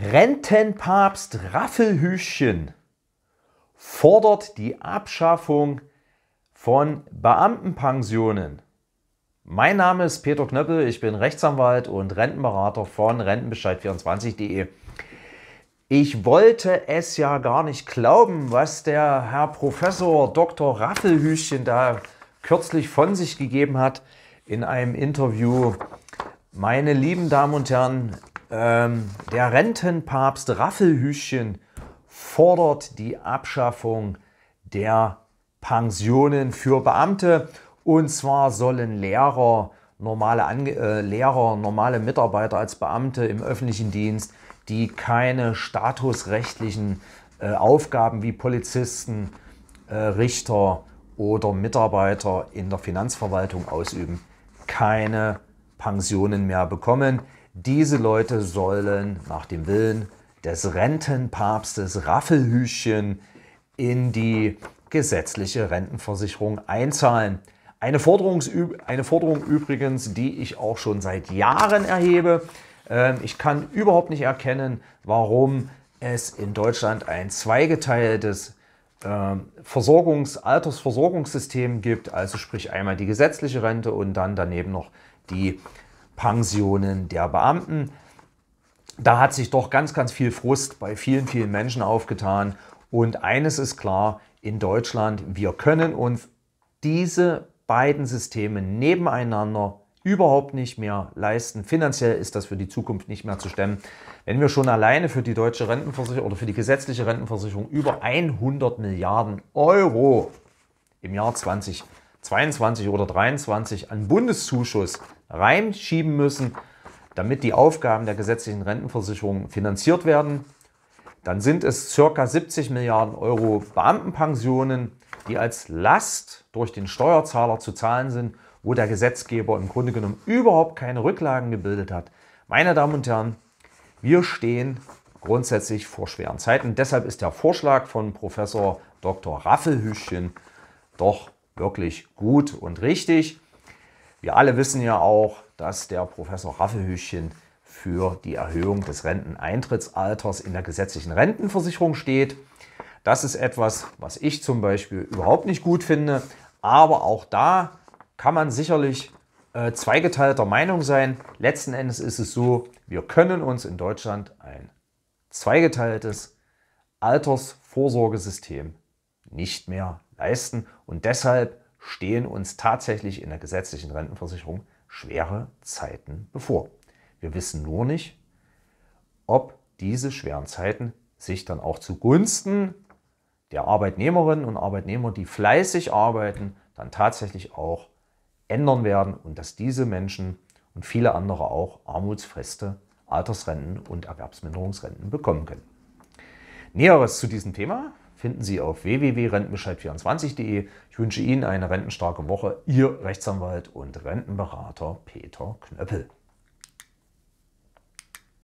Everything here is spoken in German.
Rentenpapst Raffelhüschchen fordert die Abschaffung von Beamtenpensionen. Mein Name ist Peter Knöppel, ich bin Rechtsanwalt und Rentenberater von Rentenbescheid24.de. Ich wollte es ja gar nicht glauben, was der Herr Professor Dr. Raffelhüschchen da kürzlich von sich gegeben hat in einem Interview. Meine lieben Damen und Herren, ähm, der Rentenpapst Raffelhüschen fordert die Abschaffung der Pensionen für Beamte. Und zwar sollen Lehrer, normale, Ange äh, Lehrer, normale Mitarbeiter als Beamte im öffentlichen Dienst, die keine statusrechtlichen äh, Aufgaben wie Polizisten, äh, Richter oder Mitarbeiter in der Finanzverwaltung ausüben, keine Pensionen mehr bekommen. Diese Leute sollen nach dem Willen des Rentenpapstes Raffelhüschen in die gesetzliche Rentenversicherung einzahlen. Eine, eine, Forderung übrigens, die ich auch schon seit Jahren erhebe. Ähm, ich kann überhaupt nicht erkennen, warum es in Deutschland ein zweigeteiltes ähm, Versorgungs-, Altersversorgungssystem gibt, also sprich einmal die gesetzliche Rente und dann daneben noch die Pensionen der Beamten. Da hat sich doch ganz, ganz viel Frust bei vielen, vielen Menschen aufgetan. Und eines ist klar, in Deutschland, wir können uns diese beiden Systeme nebeneinander überhaupt nicht mehr leisten. Finanziell ist das für die Zukunft nicht mehr zu stemmen. Wenn wir schon alleine für die deutsche Rentenversicherung oder für die gesetzliche Rentenversicherung über 100 Milliarden Euro im Jahr 2020 22 oder 23 an Bundeszuschuss reinschieben müssen, damit die Aufgaben der gesetzlichen Rentenversicherung finanziert werden. Dann sind es ca. 70 Milliarden Euro Beamtenpensionen, die als Last durch den Steuerzahler zu zahlen sind, wo der Gesetzgeber im Grunde genommen überhaupt keine Rücklagen gebildet hat. Meine Damen und Herren, wir stehen grundsätzlich vor schweren Zeiten. Deshalb ist der Vorschlag von Professor Dr. Raffelhüschchen doch wirklich gut und richtig. Wir alle wissen ja auch, dass der Professor Raffelhüschen für die Erhöhung des Renteneintrittsalters in der gesetzlichen Rentenversicherung steht. Das ist etwas, was ich zum Beispiel überhaupt nicht gut finde. Aber auch da kann man sicherlich äh, zweigeteilter Meinung sein. Letzten Endes ist es so, wir können uns in Deutschland ein zweigeteiltes Altersvorsorgesystem nicht mehr leisten. Und deshalb stehen uns tatsächlich in der gesetzlichen Rentenversicherung schwere Zeiten bevor. Wir wissen nur nicht, ob diese schweren Zeiten sich dann auch zugunsten der Arbeitnehmerinnen und Arbeitnehmer, die fleißig arbeiten, dann tatsächlich auch ändern werden und dass diese Menschen und viele andere auch armutsfeste Altersrenten und Erwerbsminderungsrenten bekommen können. Näheres zu diesem Thema finden Sie auf www.rentenbescheid24.de. Ich wünsche Ihnen eine rentenstarke Woche. Ihr Rechtsanwalt und Rentenberater Peter Knöppel.